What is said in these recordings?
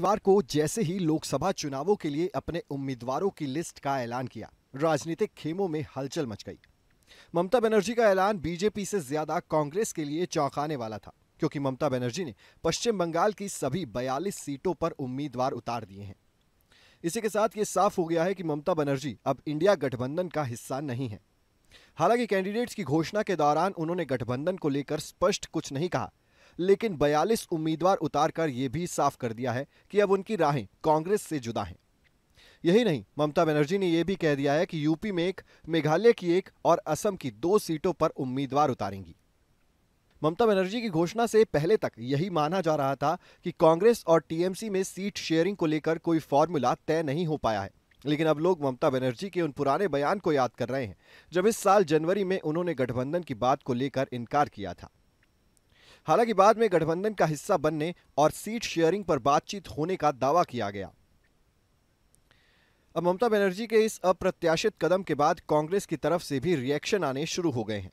रविवार को जैसे ही लोकसभा चुनावों के लिए अपने उम्मीदवारों की लिस्ट का ऐलान किया राजनीतिक खेमों में हलचल मच गई ममता बनर्जी का ऐलान बीजेपी से ज्यादा कांग्रेस के लिए चौंकाने वाला था क्योंकि ममता बनर्जी ने पश्चिम बंगाल की सभी 42 सीटों पर उम्मीदवार उतार दिए हैं इसी के साथ ये साफ हो गया है कि ममता बनर्जी अब इंडिया गठबंधन का हिस्सा नहीं है हालांकि कैंडिडेट्स की घोषणा के दौरान उन्होंने गठबंधन को लेकर स्पष्ट कुछ नहीं कहा लेकिन 42 उम्मीदवार उतार कर ये भी साफ कर दिया है कि अब उनकी राहें कांग्रेस से जुदा हैं यही नहीं ममता बनर्जी ने यह भी कह दिया है कि यूपी में एक मेघालय की एक और असम की दो सीटों पर उम्मीदवार उतारेंगी ममता बनर्जी की घोषणा से पहले तक यही माना जा रहा था कि कांग्रेस और टीएमसी में सीट शेयरिंग को लेकर कोई फॉर्मूला तय नहीं हो पाया है लेकिन अब लोग ममता बनर्जी के उन पुराने बयान को याद कर रहे हैं जब इस साल जनवरी में उन्होंने गठबंधन की बात को लेकर इनकार किया था हालांकि बाद में गठबंधन का हिस्सा बनने और सीट शेयरिंग पर बातचीत होने का दावा किया गया अब ममता बनर्जी के इस अप्रत्याशित कदम के बाद कांग्रेस की तरफ से भी रिएक्शन आने शुरू हो गए हैं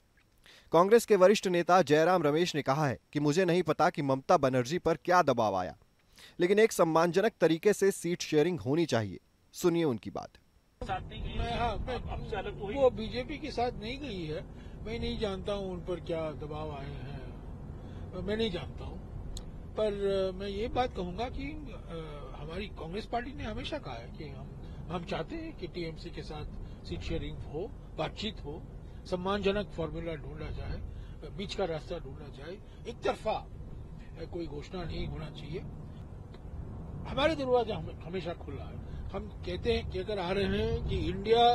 कांग्रेस के वरिष्ठ नेता जयराम रमेश ने कहा है कि मुझे नहीं पता कि ममता बनर्जी पर क्या दबाव आया लेकिन एक सम्मानजनक तरीके से सीट शेयरिंग होनी चाहिए सुनिए उनकी बात मैं हाँ, मैं, वो बीजेपी के साथ नहीं गई है मैं नहीं जानता हूँ उन पर क्या दबाव आए हैं तो मैं नहीं जानता हूं पर मैं ये बात कहूंगा कि हमारी कांग्रेस पार्टी ने हमेशा कहा है कि हम हम चाहते हैं कि टीएमसी के साथ सीट शेयरिंग हो बातचीत हो सम्मानजनक फॉर्मूला ढूंढा जाए बीच का रास्ता ढूंढा जाए एक तरफा कोई घोषणा नहीं होना चाहिए हमारे दरवाजा हमेशा खुला है हम कहते हैं कि अगर आ रहे हैं कि इंडिया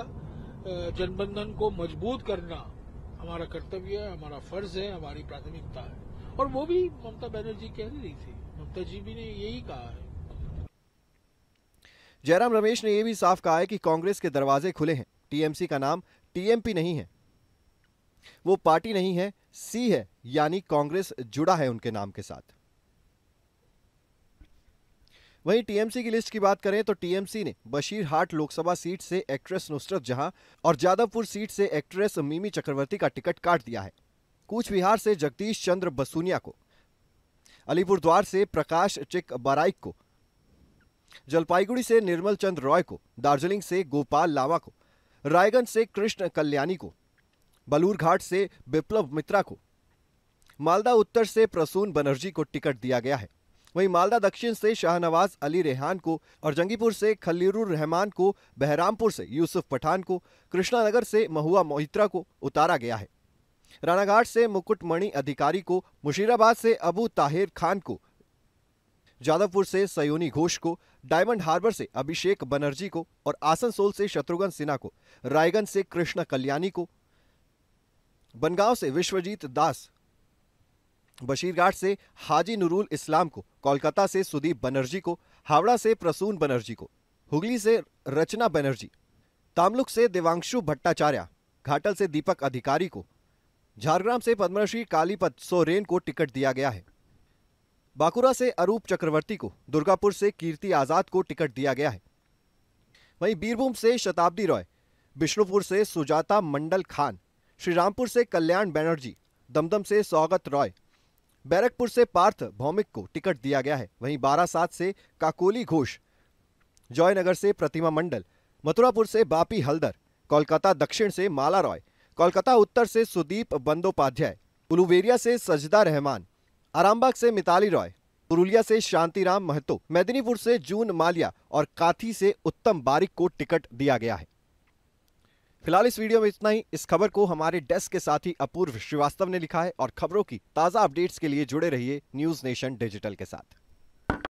जनबंधन को मजबूत करना हमारा कर्तव्य है हमारा फर्ज है हमारी प्राथमिकता है और वो भी ममता बनर्जी कह रही थी ममता जी भी ने यही कहा है जयराम रमेश ने यह भी साफ कहा है कि कांग्रेस के दरवाजे खुले हैं टीएमसी का नाम टीएमपी नहीं है वो पार्टी नहीं है सी है यानी कांग्रेस जुड़ा है उनके नाम के साथ वहीं टीएमसी की लिस्ट की बात करें तो टीएमसी ने बशीरहाट लोकसभा सीट से एक्ट्रेस नुसरत जहां और जादवपुर सीट से एक्ट्रेस मीमी चक्रवर्ती का टिकट काट दिया है कूच विहार से जगदीश चंद्र बसूनिया को अलीपुर द्वार से प्रकाश चिक बराइक को जलपाईगुड़ी से निर्मल चंद्र रॉय को दार्जिलिंग से गोपाल लावा को रायगंज से कृष्ण कल्याणी को बलूरघाट से बिप्लव मित्रा को मालदा उत्तर से प्रसून बनर्जी को टिकट दिया गया है वहीं मालदा दक्षिण से शाहनवाज अली रेहान को और जंगीपुर से खलीरुर रहमान को बहरामपुर से यूसुफ पठान को कृष्णानगर से महुआ मोहित्रा को उतारा गया है रानाघाट से मुकुटमणि अधिकारी को मुशीराबाद से अबू ताहिर खान को जादवपुर से सयोनी घोष को डायमंड हार्बर से अभिषेक बनर्जी को और आसनसोल से शत्रुघ्न सिन्हा को रायगंज से कृष्ण कल्याणी को बनगांव से विश्वजीत दास बशीरघाट से हाजी नुरूल इस्लाम को कोलकाता से सुदीप बनर्जी को हावड़ा से प्रसून बनर्जी को हुगली से रचना बनर्जी तामलुक से देवांशु भट्टाचार्य घाटल से दीपक अधिकारी को झारग्राम से पद्मश्री कालीपत सोरेन को टिकट दिया गया है बांकुरा से अरूप चक्रवर्ती को दुर्गापुर से कीर्ति आजाद को टिकट दिया गया है वहीं बीरभूम से शताब्दी रॉय बिष्णुपुर से सुजाता मंडल खान श्रीरामपुर से कल्याण बैनर्जी दमदम से सौगत रॉय बैरकपुर से पार्थ भौमिक को टिकट दिया गया है वहीं बारा सात से काकोली घोष जॉयनगर से प्रतिमा मंडल मथुरापुर से बापी हल्दर कोलकाता दक्षिण से माला रॉय कोलकाता उत्तर से सुदीप बंदोपाध्याय उलुवेरिया से सजदा रहमान आरामबाग से मिताली रॉय पुरुलिया से शांतिराम महतो मेदिनीपुर से जून मालिया और काथी से उत्तम बारिक को टिकट दिया गया है फिलहाल इस वीडियो में इतना ही इस खबर को हमारे डेस्क के साथी अपूर्व श्रीवास्तव ने लिखा है और खबरों की ताजा अपडेट्स के लिए जुड़े रहिए न्यूज नेशन डिजिटल के साथ